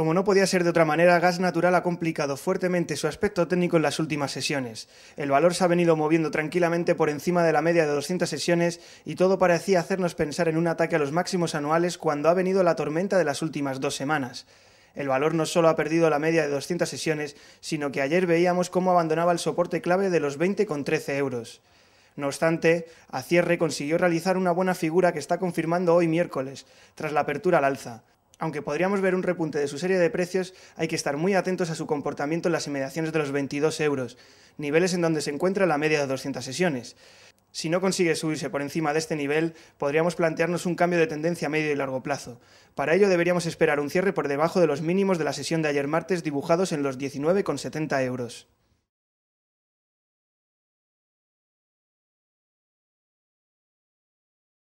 Como no podía ser de otra manera, Gas Natural ha complicado fuertemente su aspecto técnico en las últimas sesiones. El valor se ha venido moviendo tranquilamente por encima de la media de 200 sesiones y todo parecía hacernos pensar en un ataque a los máximos anuales cuando ha venido la tormenta de las últimas dos semanas. El valor no solo ha perdido la media de 200 sesiones, sino que ayer veíamos cómo abandonaba el soporte clave de los 20,13 euros. No obstante, a cierre consiguió realizar una buena figura que está confirmando hoy miércoles, tras la apertura al alza. Aunque podríamos ver un repunte de su serie de precios, hay que estar muy atentos a su comportamiento en las inmediaciones de los 22 euros, niveles en donde se encuentra la media de 200 sesiones. Si no consigue subirse por encima de este nivel, podríamos plantearnos un cambio de tendencia a medio y largo plazo. Para ello deberíamos esperar un cierre por debajo de los mínimos de la sesión de ayer martes dibujados en los 19,70 euros.